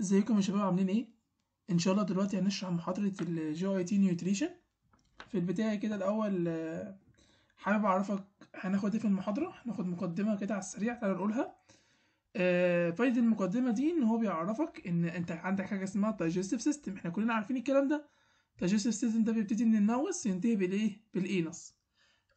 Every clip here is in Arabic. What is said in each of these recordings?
ازيكم يا شباب عاملين ايه ان شاء الله دلوقتي هنشرح محاضره الجي اي تي نيوتريشن في البدايه كده الاول آه، حابب اعرفك هناخد ايه في المحاضره هناخد مقدمه كده على السريع تعالى نقولها آه، فايده المقدمه دي ان هو بيعرفك ان انت عندك حاجه اسمها دايجستيف سيستم احنا كلنا عارفين الكلام ده دايجستيف سيستم ده بيبتدي من الماوس ينتهي بالايه بالانس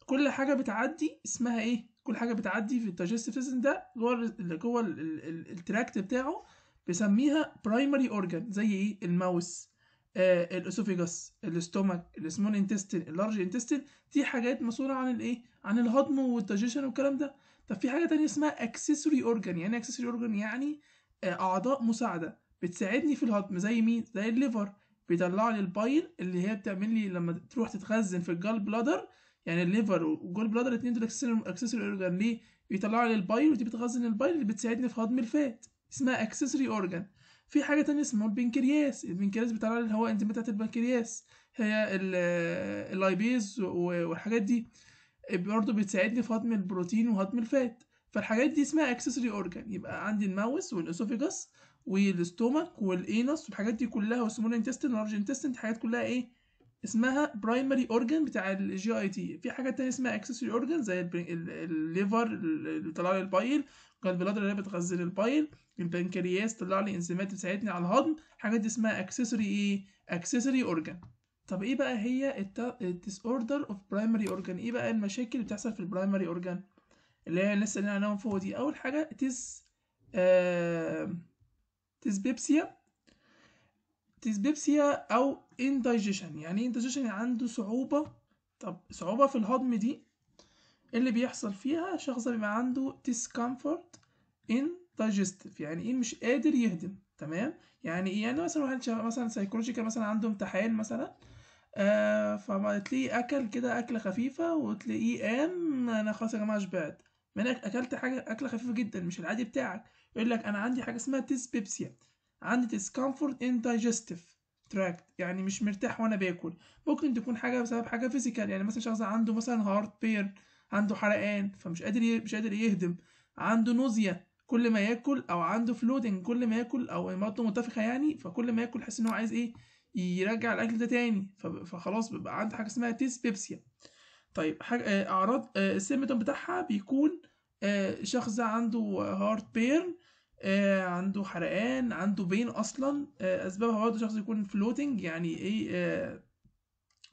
كل حاجه بتعدي اسمها ايه كل حاجه بتعدي في الدايجستيف سيستم ده جوه جوه التراكت بتاعه بيسميها برايمري اورجان زي ايه الماوس آه الاسوفيجاس الاستومك السمول انتستين اللارج انتستين دي حاجات مسؤوله عن الايه عن الهضم والتجيشن والكلام ده طب في حاجه تانية اسمها اكسسوري اورجان يعني اكسسوري اورجان يعني آه اعضاء مساعده بتساعدني في الهضم زي مين زي الليفر بيطلع لي البايل اللي هي بتعمل لي لما تروح تتخزن في الجال بلادر يعني الليفر والجول بلادر الاثنين دول اكسسوري اورجان ليه بيطلع لي البايل ودي بتخزن البايل اللي بتساعدني في هضم الفات اسمها اكسسوري اورجان في حاجه تانية اسمها البنكرياس البنكرياس بتاع الهواء هو بتاعه البنكرياس هي اللايبيز والحاجات دي برضه بتساعدني في هضم البروتين وهضم الفات فالحاجات دي اسمها اكسسوري اورجان يبقى عندي الماوس والاسوفيجاس والاستومك والانس والحاجات دي كلها والسمول انتستين والارج انتستين الحاجات كلها ايه اسمها برايمري اورجان بتاع الجي اي تي في حاجات تانية اسمها اكسسوري اورجان زي الليفر اللي لي البايل البلاد اللي هي البايل البنكرياس طلع لي انزيمات تساعدني على الهضم الحاجات دي اسمها اكسسوري ايه اكسسوري اورجان طب ايه بقى هي الديس اوردر اوف برايمري اورجان ايه بقى المشاكل اللي بتحصل في البرايمري اورجان اللي هي لسه اللي انا فوق دي اول حاجه تيس آه... تسبيبسيا تسبيبسيا او اندايجيشن يعني ايه اندايجيشن يعني عنده صعوبه طب صعوبه في الهضم دي اللي بيحصل فيها شخص بيبقى عنده discomfort in digestive يعني ايه مش قادر يهدم تمام يعني ايه يعني مثلا واحد مثلا سايكولوجيكال مثلا عنده امتحان مثلا آه فتلاقيه اكل كده اكله خفيفه وتلاقيه قام انا خلاص يا جماعه شبعت منك اكلت حاجه اكله خفيفه جدا مش العادي بتاعك يقول لك انا عندي حاجه اسمها ديسبيبسيا عندي discomfort in digestive تراكت يعني مش مرتاح وانا باكل ممكن تكون حاجه بسبب حاجه فيزيكال يعني مثلا شخص عنده مثلا هارت بيرن عنده حرقان فمش قادر مش قادر يهدم عنده نوزيا كل ما ياكل او عنده فلودنج كل ما ياكل او امراته منتفخه يعني فكل ما ياكل يحس ان هو عايز ايه يرجع الاكل ده تاني فخلاص بيبقى عنده حاجه اسمها تيس بيبسيا طيب حاجة آه، اعراض آه، السيمتوم بتاعها بيكون آه، شخص ده عنده هارت بيرن عنده حرقان عنده بين اصلا اسبابها برضه شخص يكون فلوتنج يعني ايه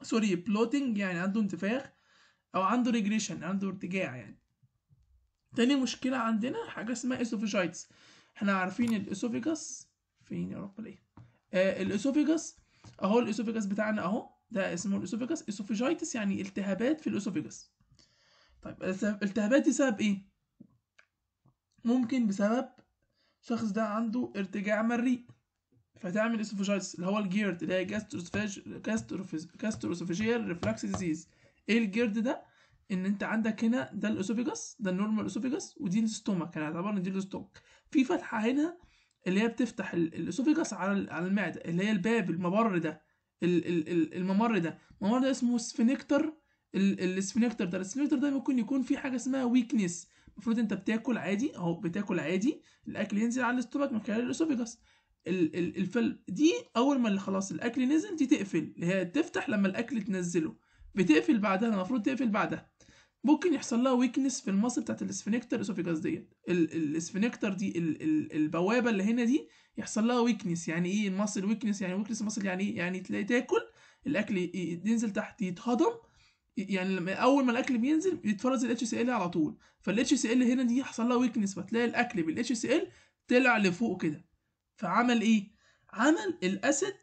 سوري بلوتنج يعني عنده انتفاخ او عنده ريجريشن عنده ارتجاع يعني تاني مشكلة عندنا حاجة اسمها اسوفيجايتس احنا عارفين الاسوفيجاس فين يا رب ليه آه الاسوفيجاس اهو الاسوفيجاس بتاعنا اهو ده اسمه الاسوفيجاس اسوفيجايتس يعني التهابات في الاسوفيجاس طيب الالتهابات دي سبب ايه ممكن بسبب شخص ده عنده ارتجاع مريء فتعمل اسوفيجايتس اللي هو الجيرد اللي هي جاستروسوفيجيال ريفلكس ديزيز ايه الجرد ده ان انت عندك هنا ده الاسوفيجاس ده النورمال اسوفيجاس ودي الستومك انا اعتبر ان دي الستومك في فتحه هنا اللي هي بتفتح الاسوفيجاس على على المعده اللي هي الباب الممر ده الممر ده الممر ده اسمه سفنكتر السفنكتر ده السفينكتر ده ممكن يكون في حاجه اسمها ويكنس المفروض انت بتاكل عادي اهو بتاكل عادي الاكل ينزل على الاستومك من خلال الاسوفيجاس الفل دي اول ما خلاص الاكل نزل دي تقفل اللي هي تفتح لما الاكل تنزله بتقفل بعدها المفروض تقفل بعدها ممكن يحصل لها ويكنس في المصل بتاعت الاسفنكتر اسوفيجاس ديت الاسفنكتر دي الـ الـ البوابه اللي هنا دي يحصل لها ويكنس يعني ايه المصل ويكنس يعني ويكنس المصل يعني ايه يعني تلاقي تاكل الاكل ينزل تحت يتهضم يعني اول ما الاكل بينزل يتفرز الاتش سي ال على طول فالاتش سي ال هنا دي حصل لها ويكنس فتلاقي الاكل بالاتش سي ال طلع لفوق كده فعمل ايه عمل الاسيد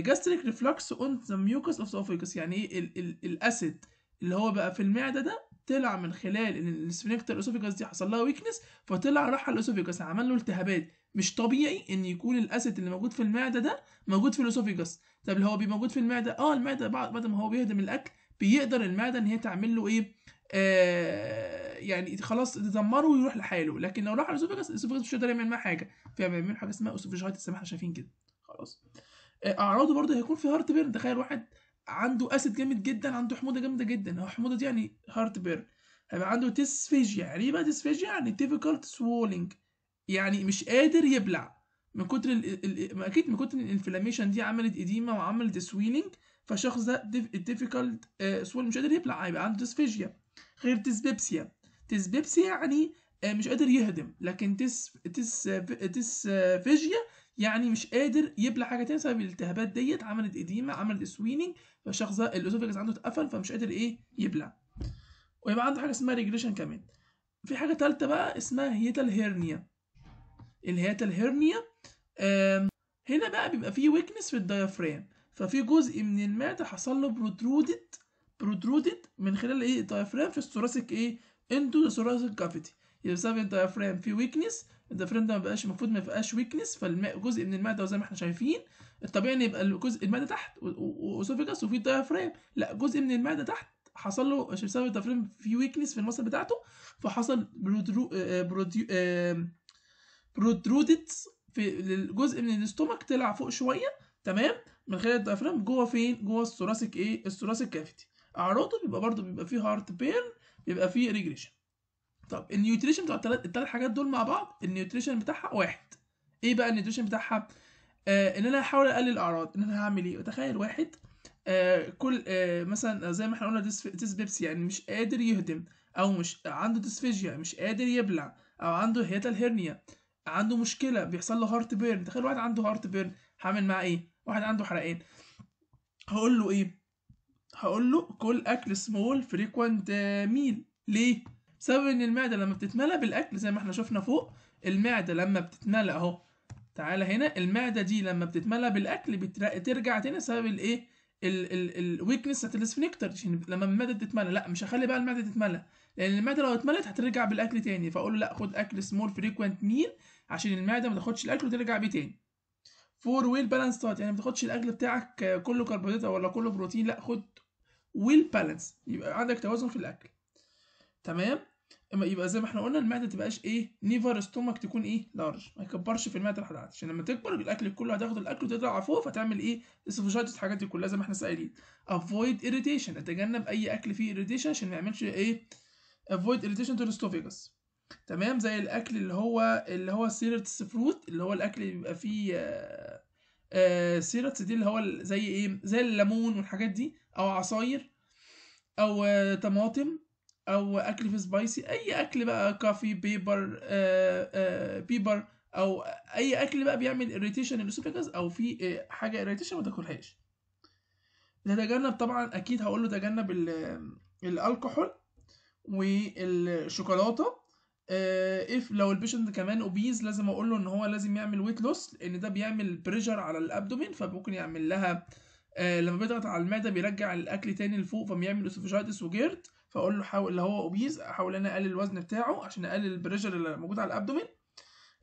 جاستريك ريفلكس اون ذا ميوكس اوف سوفيكس يعني ايه الاسيد اللي هو بقى في المعده ده طلع من خلال ان السفنكتر الاسوفيكس دي حصل لها ويكنس فطلع راح على الاسوفيكس عمل له التهابات مش طبيعي ان يكون الاسيد اللي موجود في المعده ده موجود في الاسوفيكس طب اللي هو بيبقى موجود في المعده اه المعده بعد بعد ما هو بيهدم الاكل بيقدر المعده ان هي تعمل له ايه آه يعني خلاص تدمره ويروح لحاله لكن لو راح على الاسوفيكس الاسوفيكس مش هيقدر يعمل معاه حاجه فيعمل حاجه اسمها اسوفيجايتس زي ما احنا شايفين كده خلاص اعراضه برضه هيكون في هارت بيرن تخيل واحد عنده اسيد جامد جدا عنده حموضه جامده جدا هو حموضه دي يعني هارت بيرن هيبقى عنده ديسفيجيا يعني ايه بقى ديسفيجيا يعني difficult swallowing يعني مش قادر يبلع من كتر ال... ال... اكيد من كتر الانفلاميشن دي عملت اديما وعملت سويلنج فالشخص ده difficult آه، swallowing مش قادر يبلع هيبقى عنده ديسفيجيا غير ديسبيبسيا ديسبيبسيا يعني آه، مش قادر يهدم لكن تس تس تس فيجيا يعني مش قادر يبلع حاجه تاني بسبب الالتهابات ديت عملت اديما عملت سويننج فالشخص ده الاسوفيجس عنده اتقفل فمش قادر ايه يبلع ويبقى عنده حاجه اسمها ريجريشن كمان في حاجه ثالثه بقى اسمها هيتال هيرنيا الهيتال هيرنيا هنا بقى بيبقى فيه ويكنس في الديافرام ففي جزء من المعده حصل له برودرودد برودرودد من خلال ايه الديافرام في الثوراسيك ايه انتو ذا ثوراسيك كافيتي يبقى بسبب الدايا في ويكنس الدايفرام ده ما بقاش المفروض ما يبقاش ويكنس فالجزء من المعده وزي ما احنا شايفين الطبيعي ان يبقى الجزء المعده تحت واسوفيجاس وفي الدايا لا جزء من المعده تحت حصل له بسبب التفريم في ويكنس في المصل بتاعته فحصل برودرو برودرو برودرودت في الجزء من الاستومك طلع فوق شويه تمام من خلال الدايفرام جوه فين جوه الثوراسيك ايه الثوراسيك كافيتي اعراضه بيبقى برضه بيبقى فيه هارت بيرن بيبقى فيه ريجريشن طب النيوتريشن بتاع التلات حاجات دول مع بعض النيوتريشن بتاعها واحد ايه بقى النيوتريشن بتاعها آه ان انا هحاول اقلل الاعراض ان انا هعمل ايه تخيل واحد آه كل آه مثلا زي ما احنا قلنا ديسبيبسي يعني مش قادر يهدم او مش عنده ديسفيجيا مش قادر يبلع او عنده هيتا الهرنيا عنده مشكله بيحصل له هارت بيرن تخيل واحد عنده هارت بيرن هعمل معاه ايه واحد عنده حرقان هقول له ايه هقول له كل اكل سمول فريكوانت ميل ليه بسبب ان المعده لما بتتملى بالاكل زي ما احنا شفنا فوق المعده لما بتتملى اهو تعالى هنا المعده دي لما بتتملى بالاكل بترجع تاني بسبب الايه الويكنس بتاعت السفنكتر لما المعده تتملى لا مش هخلي بقى المعده تتملى لان المعده لو اتملت هترجع بالاكل تاني فاقول له لا خد اكل سمول فريكوينت ميل عشان المعده ما تاخدش الاكل وترجع بيه تاني فور ويل بالانس دايت يعني ما تاخدش الاكل بتاعك كله كربوهيدرات ولا كله بروتين لا خد ويل بالانس يبقى عندك توازن في الاكل تمام اما يبقى زي ما احنا قلنا المعده تبقاش ايه نيفر ستومك تكون ايه لارج ما يكبرش في المعده لحد عشان لما تكبر الاكل كله هتاخد الاكل وتطلع فوق فتعمل ايه اسفوجايتس الحاجات دي كلها زي ما احنا سائلين افويد اريتيشن اتجنب اي اكل فيه اريتيشن عشان ما يعملش ايه افويد اريتيشن تو الاستوفيجاس تمام زي الاكل اللي هو اللي هو سيرتس فروت اللي هو الاكل اللي بيبقى فيه آه سيرتس آه، دي اللي هو زي ايه زي الليمون والحاجات دي او عصاير او آه طماطم او اكل في سبايسي اي اكل بقى كافي بيبر آآ آه بيبر آه، او اي اكل بقى بيعمل اريتيشن للاسوفيجاس او في آه، حاجه اريتيشن ما تاكلهاش نتجنب طبعا اكيد هقول له تجنب الالكحول والشوكولاته اف آه، لو البيشنت كمان اوبيز لازم اقول له ان هو لازم يعمل ويت لوس لان ده بيعمل بريشر على الابدومين فممكن يعمل لها لما بيضغط على المعده بيرجع الاكل تاني لفوق فبيعمل اسوفيجايتس وجيرد فاقول له حاول اللي هو اوبيز احاول ان انا اقلل الوزن بتاعه عشان اقلل البريشر اللي موجود على الابدومين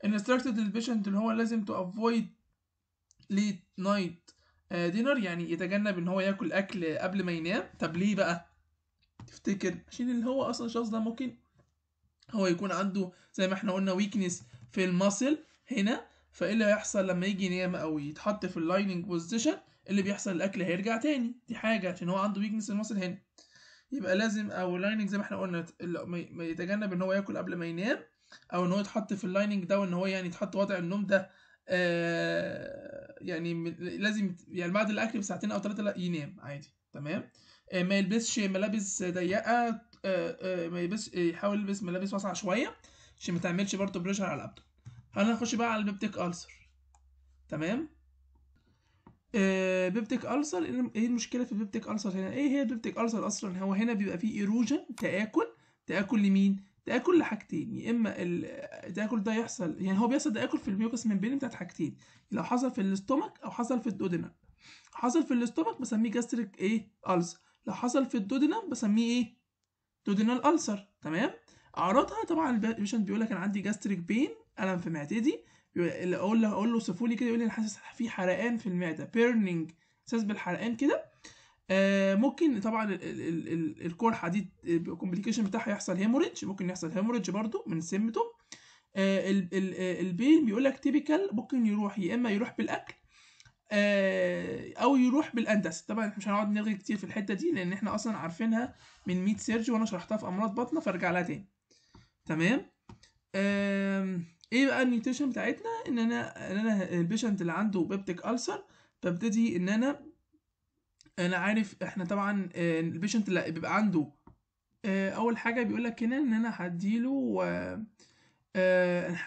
انستراكتد للبيشنت اللي هو لازم تو افويد ليت نايت دينر يعني يتجنب ان هو ياكل اكل قبل ما ينام طب ليه بقى تفتكر عشان اللي هو اصلا الشخص ده ممكن هو يكون عنده زي ما احنا قلنا ويكنس في المسل هنا فايه اللي هيحصل لما يجي ينام او يتحط في اللايننج بوزيشن اللي بيحصل الاكل هيرجع تاني دي حاجه عشان هو عنده ويكنس في المسل هنا يبقى لازم او اللايننج زي ما احنا قلنا ما يتجنب ان هو ياكل قبل ما ينام او ان هو يتحط في اللايننج ده وان هو يعني يتحط وضع النوم ده آه يعني لازم يعني بعد الاكل بساعتين او ثلاثه لا ينام عادي تمام آه ما يلبسش ملابس ضيقه آه, آه، ما يلبس يحاول يلبس ملابس واسعه شويه عشان ما تعملش برضه بريشر على الابدن هنخش بقى على البيبتيك ألسر تمام بيبتك آه، بيبتيك ألسر ايه, إيه المشكله في بيبتك ألسر هنا ايه هي بيبتك ألسر اصلا هو هنا بيبقى فيه ايروجن تاكل تاكل لمين تاكل لحاجتين يا اما التاكل ده يحصل يعني هو بيحصل تاكل في الميوكس بين بتاعت حاجتين لو حصل في الاستومك او حصل في الدودنم حصل في الاستومك بسميه جاستريك ايه ألسر لو حصل في الدودنم بسميه ايه دودنال ألسر تمام اعراضها طبعا البيشنت بيقول لك انا عندي جاستريك بين الم في معدتي اقول له اقول له صفوا لي كده يقول لي انا حاسس في حرقان في المعده بيرنينج احساس بالحرقان كده آه ممكن طبعا القرحه دي الكومبليكيشن آه، بتاعها يحصل هيموريدج ممكن يحصل هيموريدج برده من سمته آه،, آه البيل بيقول لك تيبيكال ممكن يروح يا اما يروح بالاكل آه او يروح بالاندس طبعا احنا مش هنقعد نلغي كتير في الحته دي لان احنا اصلا عارفينها من ميت سيرج وانا شرحتها في امراض بطنه فارجع لها تاني تمام آه ايه بقى الميوتيشن بتاعتنا ان انا ان انا البيشنت اللي عنده بيبتيك ألسر ببتدي ان انا انا عارف احنا طبعا آه، البيشنت اللي بيبقى عنده آه، اول حاجه بيقول لك هنا ان انا هديله آه،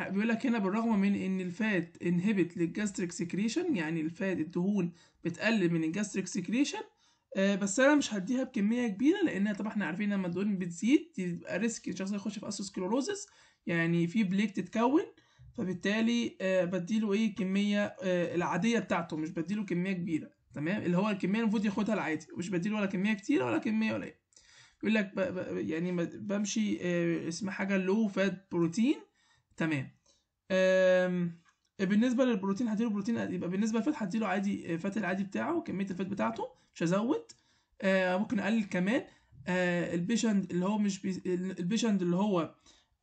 بيقول لك هنا بالرغم من ان الفات انهبت للجاستريك سكريشن يعني الفات الدهون بتقلل من الجاستريك سكريشن آه، بس انا مش هديها بكميه كبيره لان طبعا احنا عارفين لما الدهون بتزيد يبقى ريسك الشخص يخش في اسوسكلوروزس يعني في بليك تتكون فبالتالي آه، بديله ايه الكميه آه، العاديه بتاعته مش بديله كميه كبيره تمام اللي هو الكميه المفروض ياخدها العادي مش بديله ولا كميه كتيره ولا كميه قليله يقول لك يعني بمشي اسمها حاجه لو فات بروتين تمام آم بالنسبه للبروتين هديله بروتين يبقى بالنسبه للفات هديله عادي آه، فات العادي بتاعه كميه الفات بتاعته مش هزود آه ممكن اقلل كمان آه البيشنت اللي هو مش بي... البيشنت اللي هو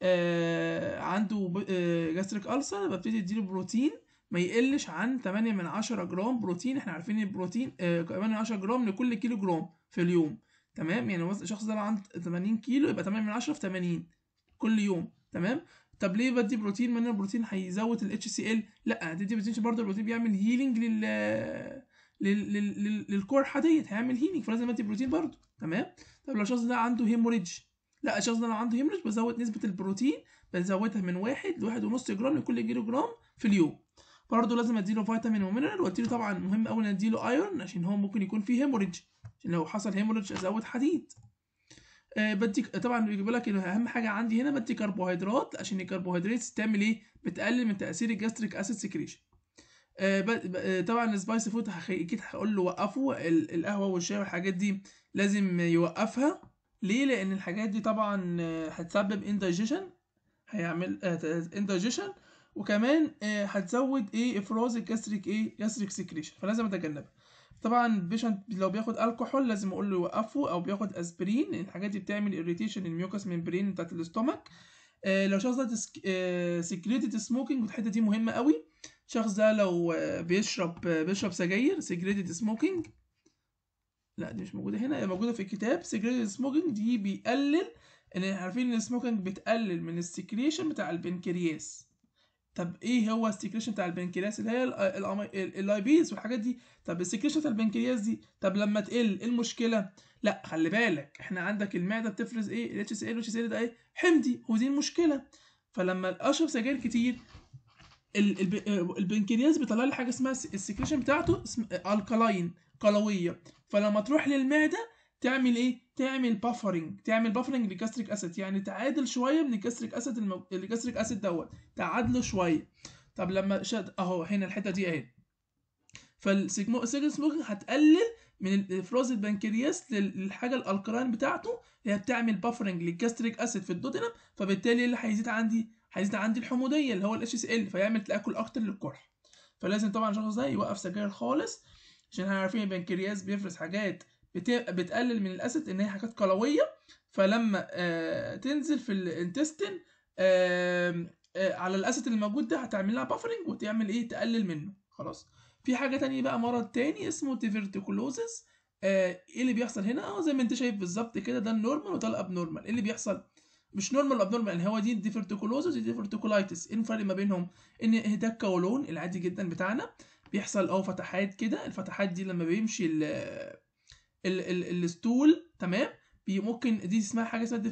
آه عنده آه جاستريك ألسر ببتدي اديله بروتين ما يقلش عن 8 من 10 جرام بروتين احنا عارفين البروتين آه 8 من 10 جرام لكل كيلو جرام في اليوم تمام يعني الشخص ده لو عنده 80 كيلو يبقى 8 من 10 في 80 كل يوم تمام طب ليه بدي بروتين ما انا البروتين هيزود ال HCl لا هتدي بروتين برضه البروتين بيعمل هيلينج لل لل لل للقرحه ديت هيعمل هيلينج فلازم ادي بروتين برضه تمام طب لو الشخص ده عنده هيموريدج لا الشخص ده لو عنده هيموريدج بزود نسبه البروتين بزودها من واحد لواحد ونص جرام لكل كيلو جرام في اليوم برضه لازم اديله فيتامين ومينرال واديله طبعا مهم قوي ان اديله ايرون عشان هو ممكن يكون فيه هيموريدج عشان لو حصل هيموريدج ازود حديد آه، بديك طبعا بيجيب لك انه اهم حاجه عندي هنا بدي كربوهيدرات عشان الكربوهيدرات بتعمل ايه بتقلل من تاثير الجاستريك اسيد سكريشن طبعا السبايسي فود اكيد هقول له وقفه القهوه والشاي والحاجات دي لازم يوقفها ليه لان الحاجات دي طبعا آه، هتسبب انديجيشن هيعمل انديجيشن آه، وكمان هتزود ايه افراز الجاستريك ايه جاستريك سكريشن فلازم اتجنبها طبعا البيشنت لو بياخد الكحول لازم اقول له يوقفه او بياخد اسبرين الحاجات دي بتعمل اريتيشن الميوكس ميمبرين بتاعت الاستومك آه لو شخص ده آه سكريتد سموكينج والحته دي مهمه قوي الشخص ده لو آه بيشرب آه، بيشرب سجاير سكريتد سموكينج لا دي مش موجوده هنا موجوده في الكتاب سكريتد سموكينج دي بيقلل ان عارفين ان السموكينج بتقلل من السكريشن بتاع البنكرياس طب ايه هو السكريشن بتاع البنكرياس اللي هي اللايبيز والحاجات دي طب السكريشن بتاع البنكرياس دي طب لما تقل ايه المشكله لا خلي بالك احنا عندك المعده بتفرز ايه الاتش سي ال والاتش سي ال ده ايه حمضي ودي المشكله فلما اشرب سجاير كتير آه، البنكرياس بيطلع لي حاجه اسمها السكريشن بتاعته اسم الكالاين آه، قلويه فلما تروح للمعده تعمل ايه تعمل بافرنج تعمل بافرنج لكاستريك اسيد يعني تعادل شويه من الكاستريك اسيد المو... الكاستريك اسيد دوت تعادله شويه طب لما شد اهو هنا الحته دي اهي فالسيجمو سموكينج هتقلل من افراز البنكرياس للحاجه الالكران بتاعته اللي هي بتعمل بافرنج للجاستريك اسيد في الدودنم فبالتالي اللي هيزيد عندي هيزيد عندي الحموديه اللي هو الاتش اس ال فيعمل تاكل اكتر للقرح فلازم طبعا الشخص ده يوقف سجاير خالص عشان احنا عارفين البنكرياس بيفرز حاجات بتقلل من الاسيد ان هي حاجات قلويه فلما آه، تنزل في الانتستين آه، على الاسيد اللي موجود ده هتعمل لها بافرنج وتعمل ايه تقلل منه خلاص في حاجه تانية بقى مرض تاني اسمه تيفرتيكولوزيس آه، ايه اللي بيحصل هنا اه زي ما انت شايف بالظبط كده ده النورمال وده الابنورمال ايه اللي بيحصل مش نورمال والابنورمال يعني هو دي الديفرتيكولوزيس ودي الديفرتيكولايتس ايه الفرق ما بينهم ان ده الكولون العادي جدا بتاعنا بيحصل اه فتحات كده الفتحات دي لما بيمشي ال ال الستول تمام ممكن دي اسمها حاجه اسمها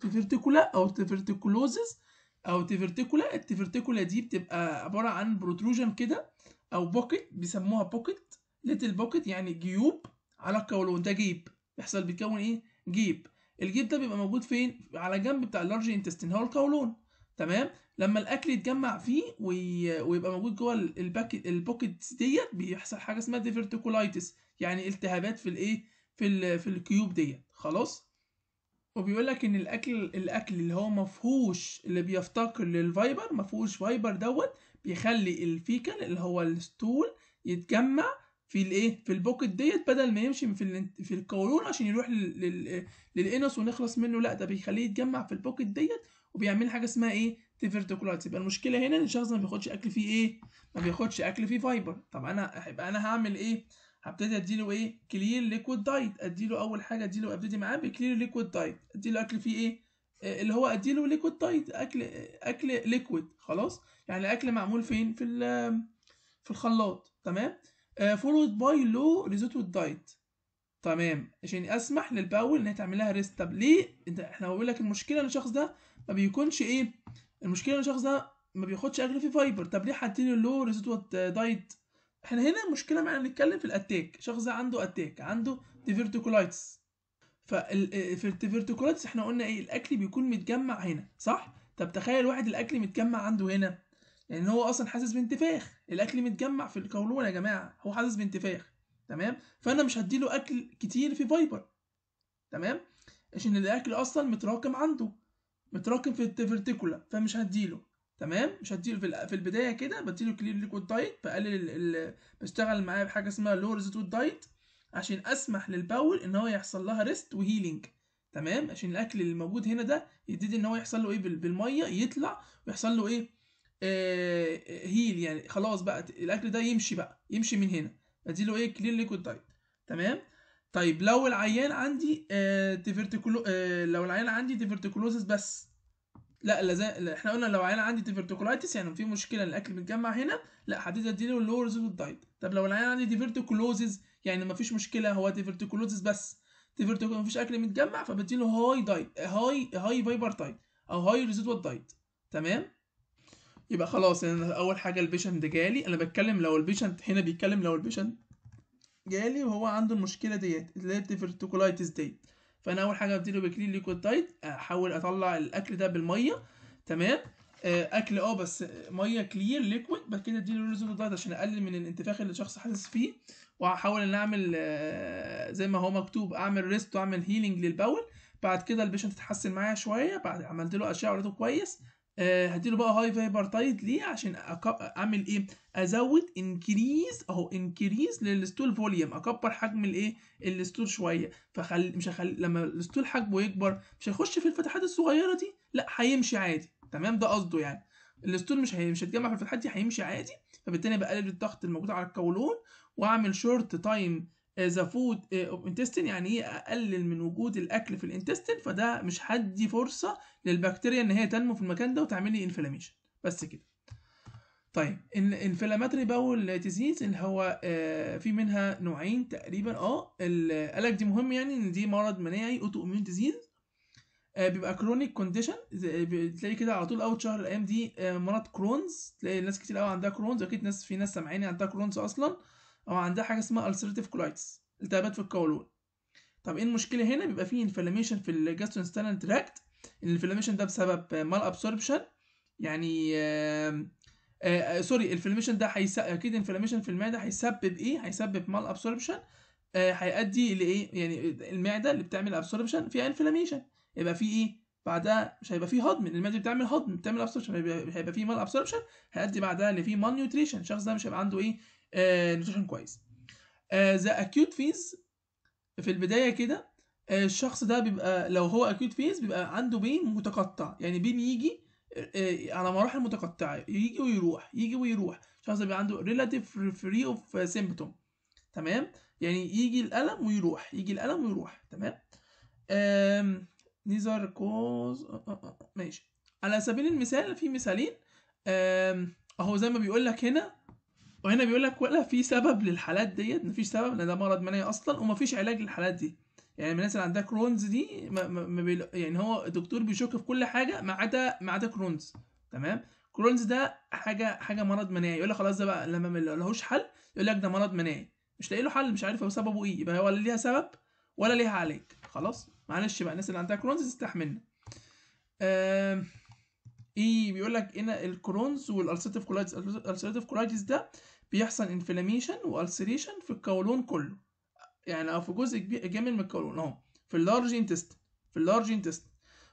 تيفرتيكولا او تيفرتيكولوزز او تيفرتيكولا التيفرتيكولا دي بتبقى عباره عن بروتروجن كده او بوكيت بيسموها بوكيت ليتل بوكيت يعني جيوب على القولون ده جيب بيحصل بيتكون ايه جيب الجيب ده بيبقى موجود فين على جنب بتاع اللارج انتستين هو القولون تمام لما الاكل يتجمع فيه ويبقى موجود جوه الباك... البوكيتس ديت بيحصل حاجه اسمها ديفرتيكولايتس يعني التهابات في الايه في في الكيوب ديت خلاص وبيقول لك ان الاكل الاكل اللي هو مفهوش اللي بيفتقر للفايبر مفهوش فايبر دوت بيخلي الفيكل اللي هو الستول يتجمع في الايه في البوكت ديت بدل ما يمشي في في القولون عشان يروح للانس ونخلص منه لا ده بيخليه يتجمع في البوكت ديت وبيعمل حاجه اسمها ايه تيفرتيكولايتس يبقى المشكله هنا ان الشخص ما بياخدش اكل فيه ايه ما بياخدش اكل فيه فايبر طب انا هيبقى انا هعمل ايه هبتدي اديله ايه كلير ليكويد دايت اديله اول حاجه اديله ابتدي معاه بكلير ليكويد دايت اديله اكل فيه ايه آه، اللي هو اديله ليكويد دايت اكل اكل ليكويد خلاص يعني اكل معمول فين في في الخلاط تمام فولود باي لو ريزوتو دايت تمام عشان اسمح للباول ان هي تعمل لها ريست طب ليه احنا بقول لك المشكله ان الشخص ده ما بيكونش ايه المشكله ان الشخص ده ما بياخدش اكل فيه فايبر طب ليه حاطين له لو ريزوتو دايت احنا هنا المشكله بقى نتكلم في الاتاك شخص عنده اتاك عنده ففي آه، الديفيرتوكولايتس احنا قلنا ايه الاكل بيكون متجمع هنا صح طب تخيل واحد الاكل متجمع عنده هنا يعني هو اصلا حاسس بانتفاخ الاكل متجمع في القولون يا جماعه هو حاسس بانتفاخ تمام فانا مش هديله اكل كتير في فايبر تمام عشان الاكل اصلا متراكم عنده متراكم في الديفيرتيكولا فمش هديله تمام مش هديله في في البدايه كده بديله كلير ليكويد دايت بقلل بشتغل معاه بحاجه اسمها لو ريزيدوال دايت عشان اسمح للبول ان هو يحصل لها ريست وهيلينج تمام عشان الاكل اللي موجود هنا ده يبتدي ان هو يحصل له ايه بالميه يطلع ويحصل له ايه آه هيل يعني خلاص بقى الاكل ده يمشي بقى يمشي من هنا بديله ايه كلير ليكويد دايت تمام طيب لو العيان عندي آه تيفرتيكولو آه لو العيان عندي تيفرتيكولوزس بس لا لازم احنا قلنا لو العيان عندي ديفيرتوكولايتس يعني في مشكله الاكل متجمع هنا لا هتدي اديله اللو ريزولت دايت طب لو العيان عندي ديفرتيكولوزز يعني مفيش مشكله هو ديفرتيكولوزز بس ما مفيش اكل متجمع فبديله هاي دايت هاي هاي فايبر دايت او هاي ريزولت دايت تمام يبقى خلاص يعني اول حاجه البيشنت جالي انا بتكلم لو البيشنت هنا بيتكلم لو البيشنت جالي وهو عنده المشكله ديت اللي هي الديفرتيكولايتس ديت فانا اول حاجه بديله باكليل ليكويد دايت احاول اطلع الاكل ده بالميه تمام آه، اكل اه بس ميه كلير ليكويد بعد كده اديله ريزولوت دايت عشان اقلل من الانتفاخ اللي الشخص حاسس فيه وهحاول ان اعمل آه، زي ما هو مكتوب اعمل ريست واعمل هيلينج للبول بعد كده البيشنت اتحسن معايا شويه بعد عملت له اشعه وريته كويس آه، هديله بقى هاي فايبرتايد ليه عشان اعمل ايه ازود انكريز اهو انكريز للستول فوليوم اكبر حجم الايه الستول شويه فخل مش هخل لما الستول حجمه يكبر مش هيخش في الفتحات الصغيره دي لا هيمشي عادي تمام ده قصده يعني الستول مش هي... مش هيتجمع في الفتحات دي هيمشي عادي فبالتالي بقلل الضغط الموجود على القولون واعمل شورت تايم ذا فود اوف انتستين يعني ايه اقلل من وجود الاكل في الانتستين فده مش هدي فرصه للبكتيريا ان هي تنمو في المكان ده وتعمل لي انفلاميشن بس كده طيب الانفلاماتري باول ديزيز اللي هو آه، في منها نوعين تقريبا اه قالك دي مهم يعني ان دي مرض مناعي اوتو اميون ديزيز بيبقى كرونيك كونديشن تلاقي كده على طول اول شهر الايام دي آه، مرض كرونز تلاقي ناس كتير قوي عندها كرونز اكيد ناس في ناس سامعاني عندها كرونز اصلا او عندها حاجه اسمها ulcerative colitis التهابات في القولون طب ايه المشكله هنا بيبقى فيه انفلاميشن في الجاستروانستينال تراكت الانفلاميشن ده بسبب مال ابسوربشن يعني آآ آآ سوري الانفلاميشن ده هيس اكيد انفلاميشن في المعده هيسبب ايه هيسبب مال ابسوربشن آه، هيؤدي لايه يعني المعده اللي بتعمل ابسوربشن فيها انفلاميشن يبقى في ايه بعدها مش هيبقى فيه هضم لان المعده بتعمل هضم بتعمل ابسوربشن هيبقى فيه مال ابسوربشن هيؤدي بعدها ان فيه مال نيوتريشن الشخص ده مش هيبقى عنده ايه نيوتريشن آه، كويس ذا اكيوت فيز في البدايه كده آه، الشخص ده بيبقى لو هو اكيوت فيز بيبقى عنده بين متقطع يعني بين يجي آه، على مراحل متقطعه يجي ويروح يجي ويروح الشخص ده بيبقى عنده ريلاتيف فري اوف سيمبتوم تمام يعني يجي الالم ويروح يجي الالم ويروح تمام these are cause ماشي على سبيل المثال في مثالين اهو زي ما بيقول لك هنا وهنا بيقول لك ولا في سبب للحالات ديت مفيش سبب لان ده مرض مناعي اصلا ومفيش علاج للحالات دي يعني الناس اللي عندها كرونز دي ما ما بيل... يعني هو الدكتور بيشك في كل حاجه ما عدا ما عدا كرونز تمام كرونز ده حاجه حاجه مرض مناعي يقول لك خلاص ده بقى لما ما لهوش حل يقول لك ده مرض مناعي مش لاقي له حل مش عارف هو سببه ايه يبقى ولا ليها سبب ولا ليها علاج خلاص معلش بقى الناس اللي عندها كرونز استحملنا آه ايه بيقول لك ان الكرونز والالسيتيف كولايتس الالسيتيف كولايتس ده بيحصل انفلاميشن والسريشن في القولون كله يعني او في جزء كبير جامد من القولون اهو في اللارج انتست في اللارج انتست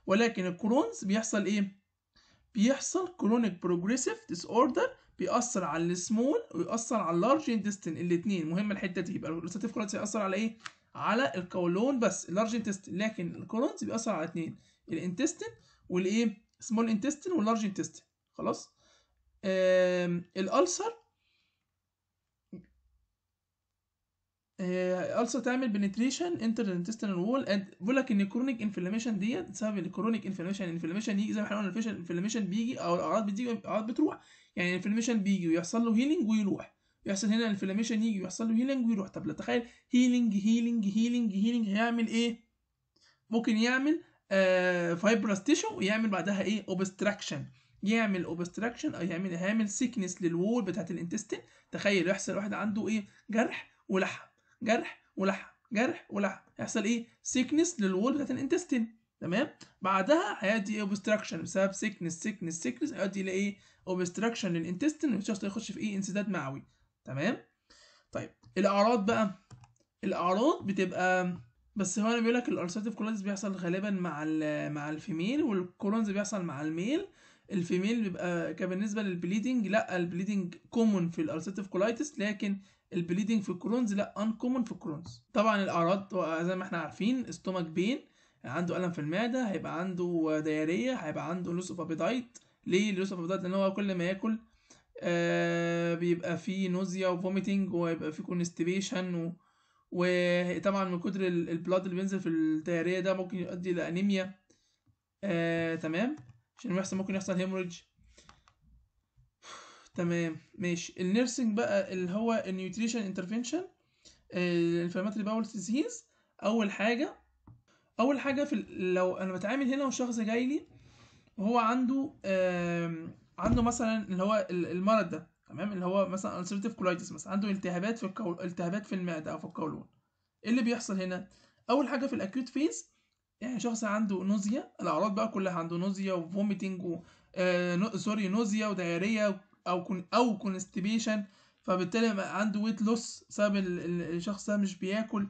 ولكن الكرونز بيحصل ايه بيحصل كرونيك بروجريسيف ديس اوردر بيأثر على السمول ويأثر على اللارج انتستين الاتنين مهم الحتة دي يبقى الالسيتيف كولايتس هيأثر على ايه على القولون بس اللارج انتستين لكن الكولونز بيأثر على اثنين الانتستين والايه سمول انتستين واللارج انتستين خلاص الالسر آه، الالسر تعمل بنتريشن انتر الانتستينال وول اند بيقول لك ان الكرونيك انفلاميشن ديت بسبب الكرونيك انفلاميشن انفلاميشن يجي زي ما احنا قلنا الانفلاميشن بيجي او الاعراض بتيجي الاعراض بتروح يعني الانفلاميشن بيجي ويحصل له هيلينج ويروح يحصل هنا انفلاميشن يجي ويحصل له هيلينج ويروح طب لا تخيل هيلينج هيلينج هيلينج هيلينج هيعمل ايه ممكن يعمل آه فايبراستيشن ويعمل بعدها ايه اوبستراكشن يعمل اوبستراكشن او يعمل هيعمل سيكنس للوول بتاعت الانتستين تخيل يحصل واحد عنده ايه جرح ولحم جرح ولحم جرح ولحم يحصل ايه سيكنس للوول بتاعت الانتستين تمام بعدها هيدي ايه اوبستراكشن بسبب سيكنس سيكنس سيكنس هيؤدي الى ايه اوبستراكشن للانتستين والشخص يخش في ايه انسداد معوي تمام طيب الاعراض بقى الاعراض بتبقى بس هو انا بيقول لك الارثرتيف كولايتس بيحصل غالبا مع مع الفيميل والكولونز بيحصل مع الميل الفيميل بيبقى كبالنسبه للبليدنج لا البليدنج كومون في الارثرتيف كولايتس لكن البليدنج في الكرونز لا ان كومون في الكرونز طبعا الاعراض زي ما احنا عارفين استومك بين عنده الم في المعده هيبقى عنده دياريه هيبقى عنده لوس اوف ابيتايت ليه لوس اوف ابيتايت لان هو كل ما ياكل آه بيبقى فيه نوزيا وفوميتنج ويبقى فيه كونستبيشن و... وطبعا من كتر البلاد اللي بينزل في التيارية ده ممكن يؤدي لأنيميا آه تمام عشان يحصل ممكن يحصل هيموريدج تمام ماشي النيرسنج بقى اللي هو النيوتريشن انترفينشن الانفلاماتري باول ديزيز اول حاجه اول حاجه في لو انا بتعامل هنا وشخص جاي لي وهو عنده عنده مثلا اللي هو المرض ده تمام اللي هو مثلا ulcerative كولايتس مثلا عنده التهابات في الكول التهابات في المعده او في القولون ايه اللي بيحصل هنا اول حاجه في الاكيوت فيز يعني شخص عنده نوزيا الاعراض بقى كلها عنده نوزيا وفوميتنج و آه نو... سوري نوزيا ودايريا او كون او كونستيبيشن فبالتالي عنده ويت لوس بسبب الشخص ده مش بياكل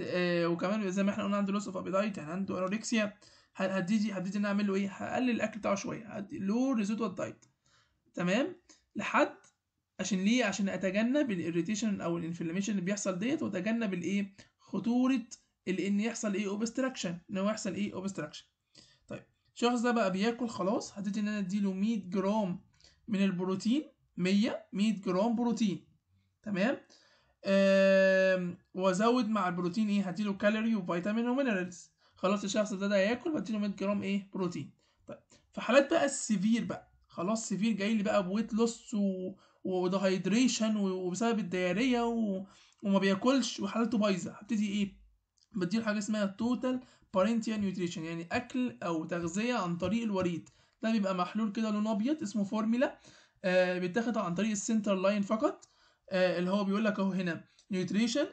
آه وكمان زي ما احنا قلنا عنده لوس اوف ابيدايت يعني عنده انوركسيا هتيجي هتيجي نعمل اعمل له ايه هقلل الاكل بتاعه شويه هدي لو ريزوت دايت تمام لحد عشان ليه عشان اتجنب الاريتيشن او الانفلاميشن اللي بيحصل ديت واتجنب الايه خطوره ان يحصل ايه اوبستراكشن ان هو يحصل ايه اوبستراكشن طيب الشخص ده بقى بياكل خلاص هتدي ان انا اديله 100 جرام من البروتين 100 100 جرام بروتين تمام وازود مع البروتين ايه هديله كالوري وفيتامين ومينرالز خلاص الشخص ده ده هياكل بديله 100 جرام ايه بروتين طيب في حالات بقى السيفير بقى خلاص سيفير جاي لي بقى بويت لوس و... ودهايدريشن وبسبب الدياريا و... وما بياكلش وحالته بايظه هبتدي ايه له حاجه اسمها توتال بارنتيا نيوتريشن يعني اكل او تغذيه عن طريق الوريد ده بيبقى محلول كده لونه ابيض اسمه فورميلا آه بيتاخد عن طريق السنتر لاين فقط آه اللي هو بيقول لك اهو هنا نيوتريشن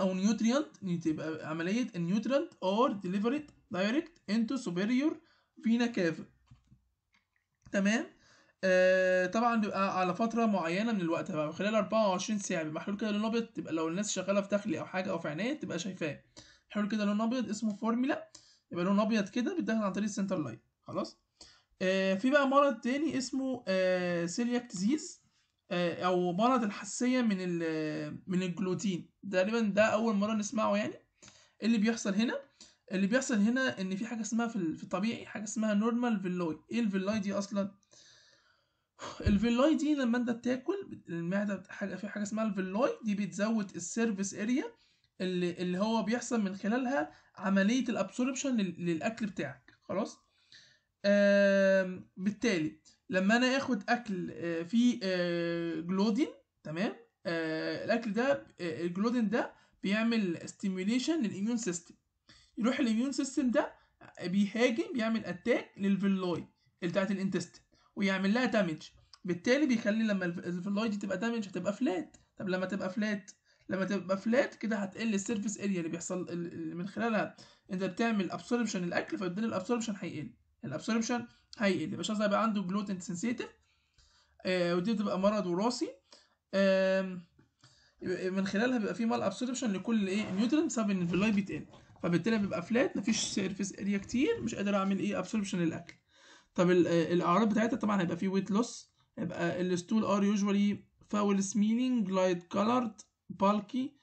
او نيوتريانت تبقى عمليه النيوتريانت اور ديليفريت دايركت انتو سوبيريور فينا كافر تمام آه طبعا بيبقى على فتره معينه من الوقت بقى خلال 24 ساعه بيبقى محلول كده لون ابيض تبقى لو الناس شغاله في تخلي او حاجه او في عينيه تبقى شايفاه محلول كده لون ابيض اسمه فورميلا يبقى لون ابيض كده بيتدخل عن طريق السنتر لاين خلاص آه في بقى مرض تاني اسمه آه سيلياك ديزيز آه او مرض الحساسيه من من الجلوتين تقريبا ده اول مره نسمعه يعني إيه اللي بيحصل هنا اللي بيحصل هنا ان في حاجه اسمها في الطبيعي حاجه اسمها نورمال فيلوي ايه الفيلوي دي اصلا الفيلوي دي لما انت بتاكل المعده حاجه في حاجه اسمها الفيلوي دي بتزود السيرفيس اريا اللي اللي هو بيحصل من خلالها عمليه الابسوربشن للاكل بتاعك خلاص بالتالي لما انا اخد اكل آه، فيه آه، جلودين تمام آه، الاكل ده الجلودين ده بيعمل ستيميوليشن للايميون سيستم يروح الاميون سيستم ده بيهاجم بيعمل اتاك للفيلوي بتاعت الانتستين ويعمل لها دامج بالتالي بيخلي لما الفيلوي دي تبقى دامج هتبقى فلات طب لما تبقى فلات لما تبقى فلات كده هتقل السيرفيس اريا اللي بيحصل اللي من خلالها انت بتعمل ابسوربشن الاكل فبالتالي الابسوربشن هيقل الابسوربشن هيقل يبقى الشخص هيبقى عنده جلوتين سنسيتيف آه ودي بتبقى مرض وراثي آه من خلالها بيبقى في مال ابسوربشن لكل ايه نيوترين بسبب ان الفيلوي بيتقل فبالتالي بيبقى فلات مفيش سيرفيس اريا كتير مش قادر اعمل ايه ابسوربشن للاكل طب الاعراض بتاعتها طبعا هيبقى فيه ويت لوس هيبقى الستول ار يوجوالي فاول سميلينج لايت كولرد بالكي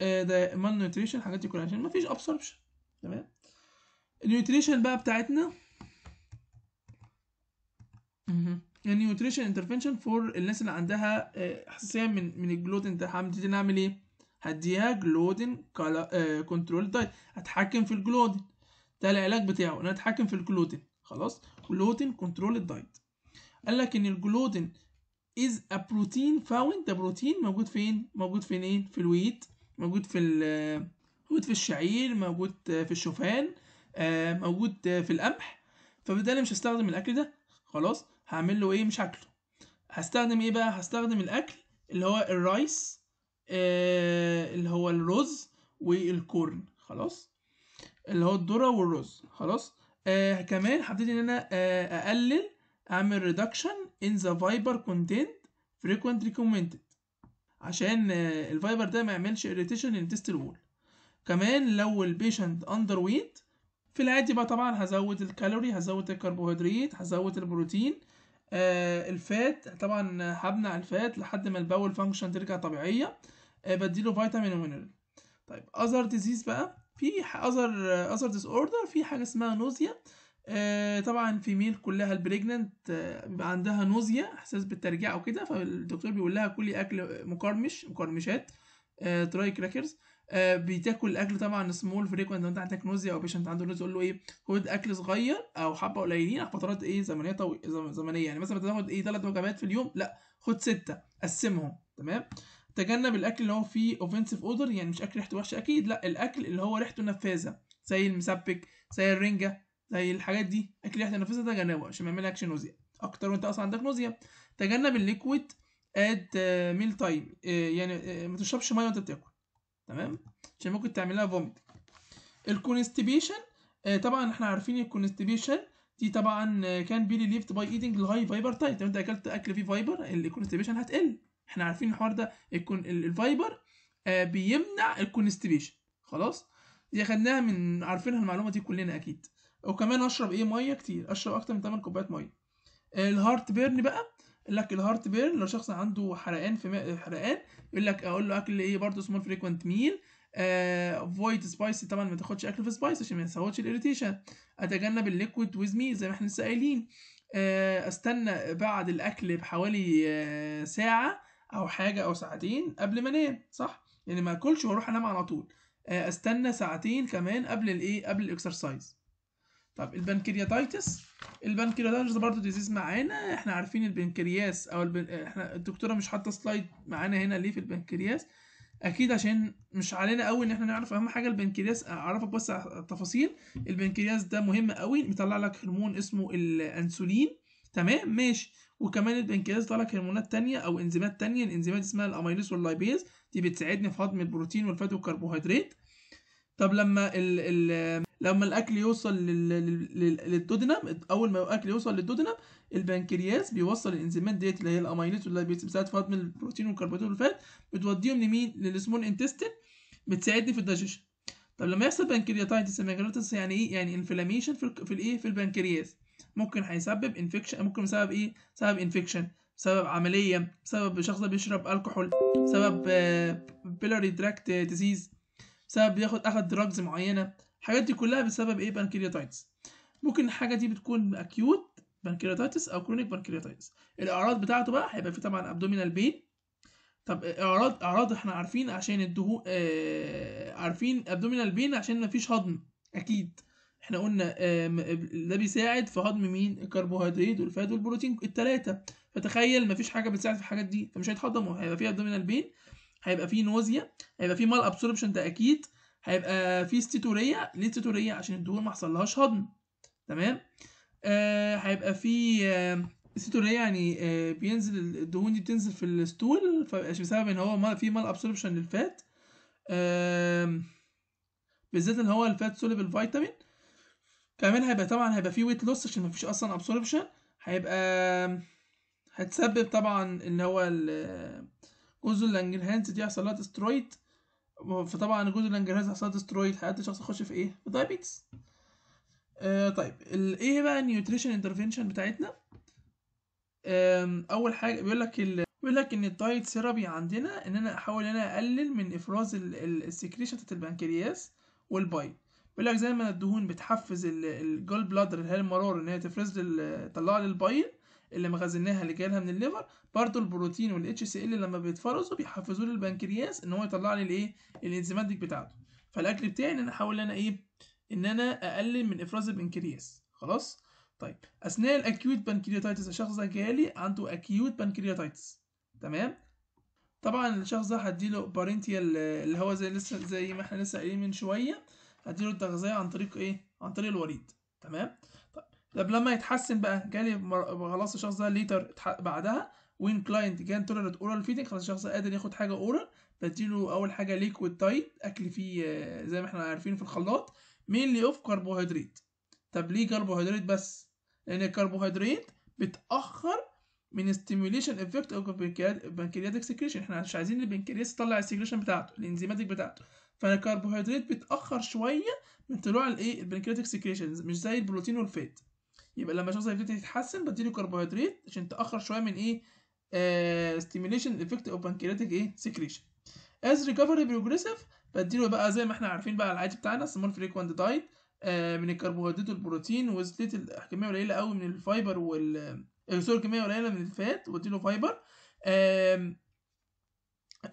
ده مال نيوتريشن الحاجات دي كلها عشان مفيش ابسوربشن تمام النيوتريشن بقى بتاعتنا النيوتريشن انترفنشن فور الناس اللي عندها آه، حساسيه من من الجلوتين ده هنبتدي نعمل ايه هديها جلودين كنترول دايت اتحكم في الجلودين ده العلاج بتاعه انا اتحكم في الجلودين خلاص جلودين كنترول دايت قال لك ان الجلودين از ا بروتين فاوند ده بروتين موجود فين موجود فين ايه في الويت موجود في آه، موجود في الشعير موجود آه، في الشوفان آه، موجود في القمح فبالتالي مش هستخدم الاكل ده خلاص هعمل له ايه مش هاكله هستخدم ايه بقى هستخدم الاكل اللي هو الرايس آه، اللي هو الرز والكورن خلاص اللي هو الذره والرز خلاص آه كمان هبتدي ان انا آه اقلل اعمل ريدكشن ان ذا فايبر كونتنت فريكوينت commented عشان آه الفايبر ده ما يعملش اريتيشن للتست الوول كمان لو البيشنت اندر ويت في العادي بقى طبعا هزود الكالوري هزود الكربوهيدرات هزود البروتين آه، الفات طبعا هبنع الفات لحد ما البول فانكشن ترجع طبيعية آه، بديله فيتامين ومينرال طيب اذر ديزيز بقى في اذر اذر ديس اوردر في حاجة اسمها نوزيا آه، طبعا في ميل كلها البريجننت بيبقى عندها نوزيا احساس بالترجيع او كده فالدكتور بيقول لها كلي اكل مقرمش مقرمشات تراي كراكرز آه، بتاكل الاكل طبعا سمول فريكوينت لو انت عندك نوزيا او بيشنت عنده نوزيا قول له ايه خد اكل صغير او حبه قليلين على فترات ايه زمنيه طوي... زمنيه يعني مثلا تاخد ايه ثلاث وجبات في اليوم لا خد سته قسمهم تمام تجنب الاكل اللي هو فيه اوفنسيف اودر يعني مش اكل ريحته وحشه اكيد لا الاكل اللي هو ريحته نفاذه زي المسبك زي الرنجه زي الحاجات دي اكل ريحته نفاذه تجنبه عشان ما يعملكش نوزيا اكتر وانت اصلا عندك نوزيا تجنب الليكويد اد ميل تايم يعني آه، ما تشربش ميه وانت بتاكل تمام عشان ممكن تعمل لها فوميت الكونستيبيشن آه طبعا احنا عارفين الكونستيبيشن دي طبعا كان بي ريليفت باي ايتنج الهاي فايبر تايت لو انت اكلت اكل فيه فايبر الكونستيبيشن هتقل احنا عارفين الحوار ده الكون الفايبر آه بيمنع الكونستيبيشن خلاص دي خدناها من عارفينها المعلومه دي كلنا اكيد وكمان اشرب ايه ميه كتير اشرب اكتر من 8 كوبايات ميه آه، الهارت بيرن بقى يقول لك الهارت بيرن لو شخص عنده حرقان في حرقان يقول لك اقول له اكل ايه برضه سمول فريكوينت ميل افويد سبايسي طبعا ما تاخدش اكل في سبايس عشان ما يسوتش الاريتيشن اتجنب الليكويد ويز مي زي ما احنا لسه قايلين آه، استنى بعد الاكل بحوالي آه، ساعه او حاجه او ساعتين قبل ما انام صح يعني ما اكلش واروح انام على طول آه، استنى ساعتين كمان قبل الايه قبل الاكسرسايز طب البنكرياتايتس البنكرياتايتس برضه ديزيز معانا احنا عارفين البنكرياس او البن... احنا الدكتوره مش حاطه سلايد معانا هنا ليه في البنكرياس اكيد عشان مش علينا قوي ان احنا نعرف اهم حاجه البنكرياس اعرفك بس التفاصيل البنكرياس ده مهم قوي بيطلع لك هرمون اسمه الانسولين تمام ماشي وكمان البنكرياس طلع لك هرمونات تانية او انزيمات تانية الانزيمات اسمها الاميلوس واللايبيز دي بتساعدني في هضم البروتين والفات والكربوهيدرات طب لما الـ الـ لما الاكل يوصل للدودنم اول ما الاكل يوصل للدودنم البنكرياس بيوصل الانزيمات ديت اللي هي الاميليز واللي بتساعد في هضم البروتين والكربوهيدرات والفات بتوديهم لمين للسمول انتستين بتساعدني في الدايجيشن طب لما يحصل بنكرياتايتس بنكرياتايتس يعني ايه يعني انفلاميشن في الايه في البنكرياس ممكن هيسبب انفكشن ممكن بسبب ايه سبب انفكشن بسبب عمليه بسبب شخص بيشرب الكحول بسبب بيلاري دراكت ديزيز سبب بياخد اخد دراجز معينه الحاجات دي كلها بسبب ايه بانكرياتايتس ممكن الحاجه دي بتكون اكيوت بانكرياتايتس او كرونيك بانكرياتايتس الاعراض بتاعته بقى هيبقى في طبعا ابدومينال بين طب اعراض اعراض احنا عارفين عشان الدهون آه عارفين ابدومينال بين عشان مفيش هضم اكيد احنا قلنا آه ده بيساعد في هضم مين الكربوهيدرات والفات والبروتين التلاتة فتخيل مفيش حاجه بتساعد في الحاجات دي فمش هيتهضم هيبقى في ابدومينال بين هيبقى فيه نوزيا هيبقى فيه مال ابسوربشن ده اكيد هيبقى فيه ستيتوريا ليه ستيتوريا عشان الدهون ما حصلهاش هضم تمام آه هيبقى فيه آه ستيتوريا يعني آه بينزل الدهون دي بتنزل في الستول فمبقاش بسبب ان هو في مال ابسوربشن للفات آه بالذات ان هو الفات سوليبل فيتامين كمان هيبقى طبعا هيبقى فيه ويت لوس عشان مفيش اصلا ابسوربشن هيبقى هتسبب طبعا اللي هو جزء الانجلهانس دي هيحصل لها ديسترويد فطبعا جزء الانجلهانس هيحصل لها ديسترويد هيؤدي الشخص يخش في ايه؟ في دايبيتس آه طيب ايه بقى النيوتريشن انترفينشن بتاعتنا؟ اول حاجه بيقول لك ال... بيقول لك ان الدايت سيرابي عندنا ان انا احاول ان انا اقلل من افراز السكريشن بتاعت البنكرياس والباي بيقول لك زي ما الدهون بتحفز الجول بلادر اللي هي المرار ان هي تفرز تطلع لي البايل اللي مخزناها اللي جايلها من الليفر برضو البروتين والاتش سي ال لما بيتفرزوا بيحفزوا للبنكرياس ان هو يطلع لي الايه الانزيماتيك بتاعته فالاكل بتاعي ان انا احاول انا ايه ان انا اقلل من افراز البنكرياس خلاص طيب اثناء الاكيوت بنكرياتايتس الشخص ده جالي عنده اكيوت بنكرياتايتس تمام طبعا الشخص ده هديله بارنتيال اللي هو زي لسه زي ما احنا لسه قايلين من شويه هديله التغذيه عن طريق ايه عن طريق الوريد تمام طب لما يتحسن بقى جالي خلاص الشخص ده ليتر بعدها وين كلاينت كان توليرنت اورال فيدنج خلاص الشخص قادر ياخد حاجه اورال بديله اول حاجه ليكويد تايب اكل فيه زي ما احنا عارفين في الخلاط مينلي اوف كربوهيدرات طب ليه كربوهيدرات بس لان الكربوهيدرات بتاخر من ستيميوليشن افكت او بنكرياتيك سكريشن احنا مش عايزين البنكرياس يطلع السكريشن بتاعته الانزيماتيك بتاعته فالكربوهيدرات بتاخر شويه من طلوع الايه البنكرياتيك سكريشن مش زي البروتين والفات يبقى لما الشخص هيبتدي يتحسن بديله كربوهيدرات عشان تاخر شويه من ايه ستيميليشن افكت اوف بانكرياتيك ايه سكريشن از ريكفري بروجريسيف بديله بقى زي ما احنا عارفين بقى العادي بتاعنا سمول فريكوانت دايت من الكربوهيدرات والبروتين وزيت كميه قليله قوي من الفايبر وال آه، سوري كميه قليله من الفات واديله فايبر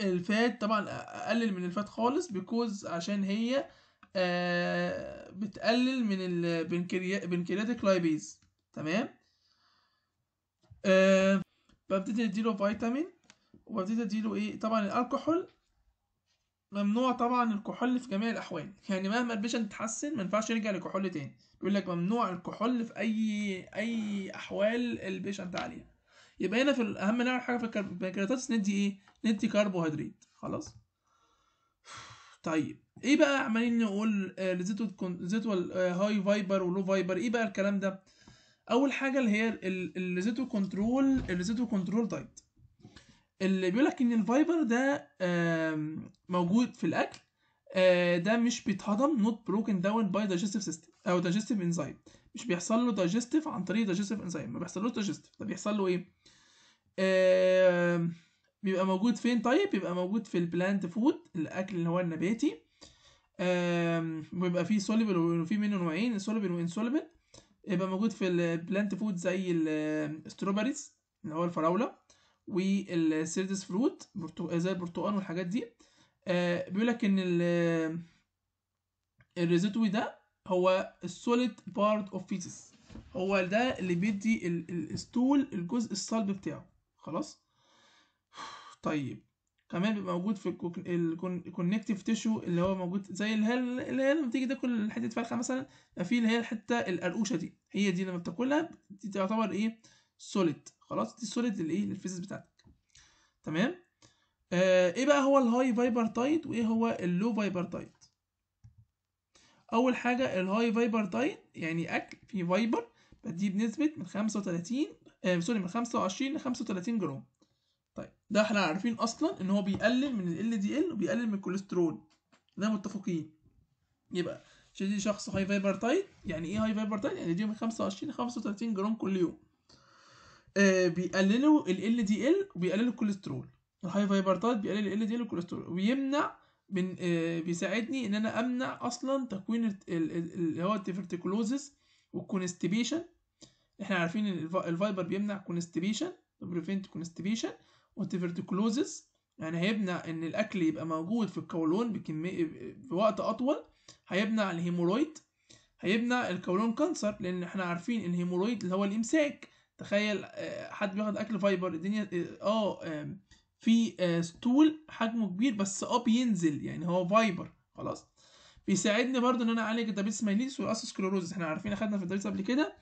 الفات طبعا اقلل من الفات خالص بيكوز عشان هي آه، بتقلل من البنكرياتيك لايبيز تمام آه، ببتدي اديله فيتامين وببتدي اديله ايه طبعا الكحول ممنوع طبعا الكحول في جميع الاحوال يعني مهما البيشنت اتحسن ما ينفعش يرجع لكحول تاني بيقول لك ممنوع الكحول في اي اي احوال البيشنت عليها يبقى هنا في اهم نعمل حاجه في الكربوهيدرات ندي ايه ندي كربوهيدرات خلاص طيب ايه بقى عمالين نقول الزيت آه، زيت آه، هاي فايبر ولو فايبر ايه بقى الكلام ده اول حاجه اللي هي الزيتو كنترول الزيتو كنترول دايت اللي بيقول لك ان الفايبر ده موجود في الاكل آه، ده مش بيتهضم نوت بروكن داون باي دايجستيف سيستم او دايجستيف انزايم مش بيحصل له دايجستيف عن طريق دايجستيف انزايم ما بيحصلوش دايجستيف ده بيحصل له ايه بيبقى موجود فين طيب بيبقى موجود في البلانت فود الاكل اللي هو النباتي بيبقى فيه سوليبل وفي منه نوعين سوليبل وانسوليبل يبقى موجود في البلانت فود زي الستروبريز اللي هو الفراوله والسيردس فروت زي البرتقال والحاجات دي آه، بيقول لك ان الريزيتوي ده هو السوليد بارت اوف فيتس هو ده اللي بيدي الستول الجزء الصلب بتاعه خلاص طيب كمان بيبقى موجود في الكونكتيف تيشو اللي هو موجود زي اللي هي لما تيجي تاكل حته فرخه مثلا في اللي هي الحته القرقوشه دي هي دي لما بتاكلها دي تعتبر ايه سوليد خلاص دي السوليد للايه للفيزيس بتاعتك تمام آه ايه بقى هو الهاي فايبرتايد وايه هو اللو فايبرتايد اول حاجه الهاي فايبرتايد يعني اكل فيه فايبر بديه بنسبه من 35 آه سوري من 25 ل 35 جرام ده احنا عارفين اصلا ان هو بيقلل من ال دي ال وبيقلل من الكوليسترول ده متفقين يبقى شدي شخص هاي فايبرتايد يعني ايه هاي فايبرتايد يعني من 25 ل 35 جرام كل يوم آه بيقللوا ال دي ال وبيقللوا الكوليسترول الهاي فايبرتايد بيقلل ال دي ال والكوليسترول وبيمنع من آه بيساعدني ان انا امنع اصلا تكوين اللي هو التفرتيكولوزس والكونستيبيشن احنا عارفين ان الفايبر بيمنع كونستيبيشن بريفنت كونستيبيشن وتيفرتيكولوزس يعني هيمنع ان الاكل يبقى موجود في القولون بكميه بوقت اطول هيمنع الهيمورويد هيمنع القولون كانسر لان احنا عارفين الهيمورويد اللي هو الامساك تخيل آه، حد بياخد اكل فايبر الدنيا اه, آه، في آه، ستول حجمه كبير بس اه بينزل يعني هو فايبر خلاص بيساعدني برضو ان انا اعالج الدبليس مايليس والاسوسكلوروز احنا عارفين اخدنا في الدبليس قبل كده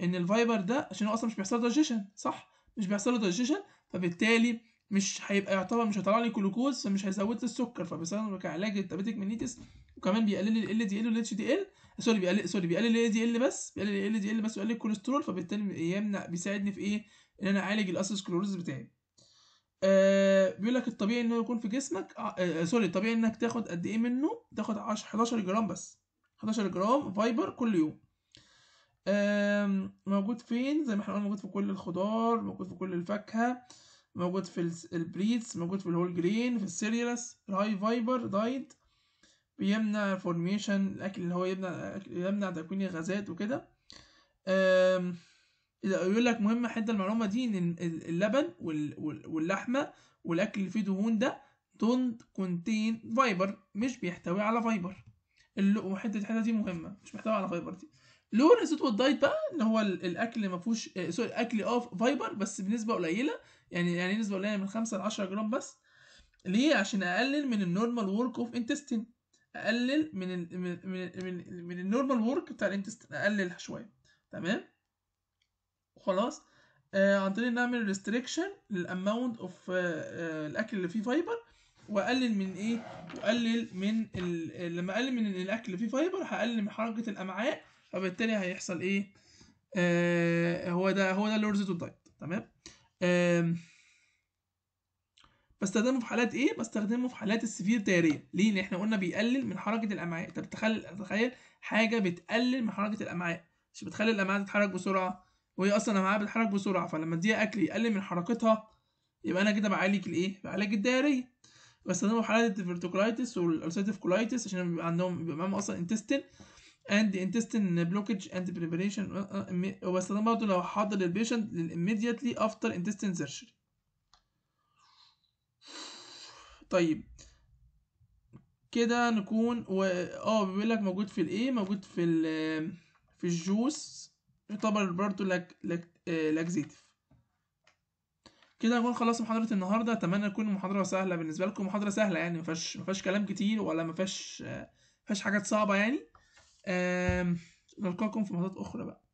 ان الفايبر ده عشان هو اصلا مش بيحصل دايجيشن صح مش بيحصل له دايجيشن فبالتالي مش هيبقى يعتبر مش هيطلع لي جلوكوز فمش هيزود لي السكر فبسبب كعلاج للديابيتيك منيتس وكمان بيقلل ال دي ال والاتش دي ال سوري بيقلل سوري بيقلل ال دي ال بس بيقلل ال دي ال بس ويقلل الكوليسترول فبالتالي يمنع بيساعدني في ايه ان انا اعالج الاسوسكلوروز بتاعي آه بيقول لك الطبيعي انه يكون في جسمك آه،, آه سوري الطبيعي انك تاخد قد ايه منه تاخد 10 11 جرام بس 11 جرام فايبر كل يوم موجود فين زي ما احنا قلنا موجود في كل الخضار موجود في كل الفاكهة موجود في البريتس موجود في الهول جرين في السيريالس الهاي فايبر دايت بيمنع فورميشن الاكل اللي هو يمنع يمنع تكوين الغازات وكده يقول لك مهم حد المعلومه دي ان اللبن واللحمه والاكل اللي فيه دهون ده don't contain فايبر مش بيحتوي على فايبر وحته الحته دي مهمه مش محتوي على فايبر دي لو ريزيت والدايت بقى ان هو الاكل ما فيهوش آه، سوري الاكل اه فايبر بس بنسبه قليله يعني يعني نسبه قليله من 5 ل 10 جرام بس ليه عشان اقلل من النورمال ورك اوف انتستين اقلل من الـ من الـ من, الـ من النورمال ورك بتاع الانتستين اقلل شويه تمام خلاص آه عن طريق نعمل ريستريكشن للاماونت اوف الاكل اللي فيه فايبر واقلل من ايه واقلل من لما اقلل من الاكل اللي فيه فايبر هقلل من حركه الامعاء فبالتالي هيحصل ايه آه هو ده هو ده اللورزيتود دايت تمام آه بستخدمه في حالات ايه بستخدمه في حالات السفير تياريه ليه لان احنا قلنا بيقلل من حركه الامعاء طب تخيل تخيل حاجه بتقلل من حركه الامعاء مش بتخلي الامعاء تتحرك بسرعه وهي اصلا الامعاء بتتحرك بسرعه فلما اديها اكل يقلل من حركتها يبقى انا كده بعالج الايه بعالج الدائريه بستخدمه في حالات الفيرتيكولايتس والالسيتيف كولايتس عشان بيبقى عندهم بيبقى معاهم اصلا انتستين and intestine blockage and preparation uh, uh, uh, وبستخدمها برضه لو حاضر للبيشنت immediately after intestine surgery طيب كده نكون و... اه بيقول لك موجود في الايه موجود في ال في الجوس يعتبر برضه لك لك لاكزيتيف كده نكون خلصنا محاضرة النهاردة أتمنى تكون المحاضرة سهلة بالنسبة لكم محاضرة سهلة يعني مفيهاش مفيهاش كلام كتير ولا مفيهاش آه، مفيهاش حاجات صعبة يعني نلقاكم في محطات اخرى بقى